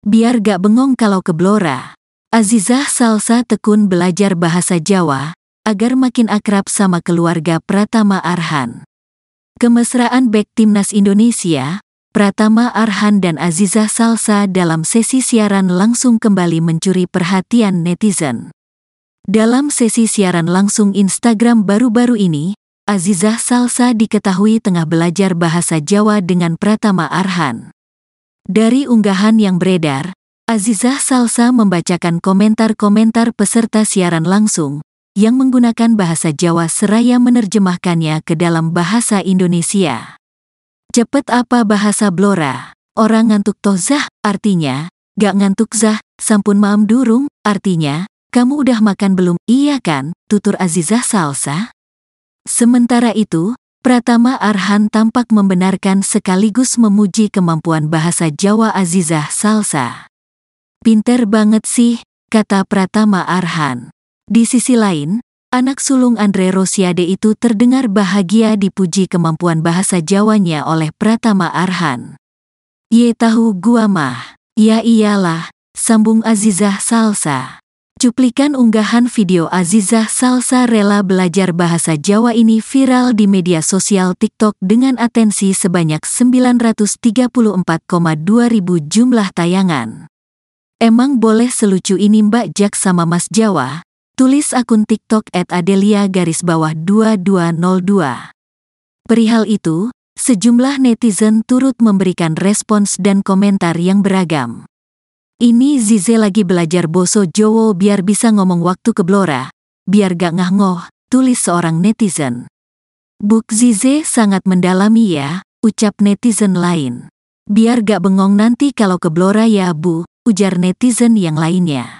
Biar gak bengong kalau ke Blora. Azizah Salsa tekun belajar bahasa Jawa agar makin akrab sama keluarga Pratama Arhan. Kemesraan back timnas Indonesia, Pratama Arhan dan Azizah Salsa dalam sesi siaran langsung kembali mencuri perhatian netizen. Dalam sesi siaran langsung Instagram baru-baru ini, Azizah Salsa diketahui tengah belajar bahasa Jawa dengan Pratama Arhan. Dari unggahan yang beredar, Azizah Salsa membacakan komentar-komentar peserta siaran langsung yang menggunakan bahasa Jawa seraya menerjemahkannya ke dalam bahasa Indonesia. Cepet apa bahasa Blora? Orang ngantuk toh zah, artinya, gak ngantuk zah, sampun maam durung, artinya, kamu udah makan belum? Iya kan, tutur Azizah Salsa? Sementara itu, Pratama Arhan tampak membenarkan sekaligus memuji kemampuan bahasa Jawa Azizah Salsa. Pinter banget sih, kata Pratama Arhan. Di sisi lain, anak sulung Andre Rosiade itu terdengar bahagia dipuji kemampuan bahasa Jawanya oleh Pratama Arhan. Ye tahu gua mah, ya iyalah, sambung Azizah Salsa. Cuplikan unggahan video Azizah Salsa rela belajar bahasa Jawa ini viral di media sosial TikTok dengan atensi sebanyak 934,2 ribu jumlah tayangan. Emang boleh selucu ini Mbak Jack sama Mas Jawa? Tulis akun TikTok at Adelia garis bawah 2202. Perihal itu, sejumlah netizen turut memberikan respons dan komentar yang beragam. Ini Zize lagi belajar boso Jowo biar bisa ngomong waktu ke Blora, biar gak ngah-ngoh, tulis seorang netizen. Buk Zize sangat mendalami ya, ucap netizen lain. Biar gak bengong nanti kalau ke Blora ya bu, ujar netizen yang lainnya.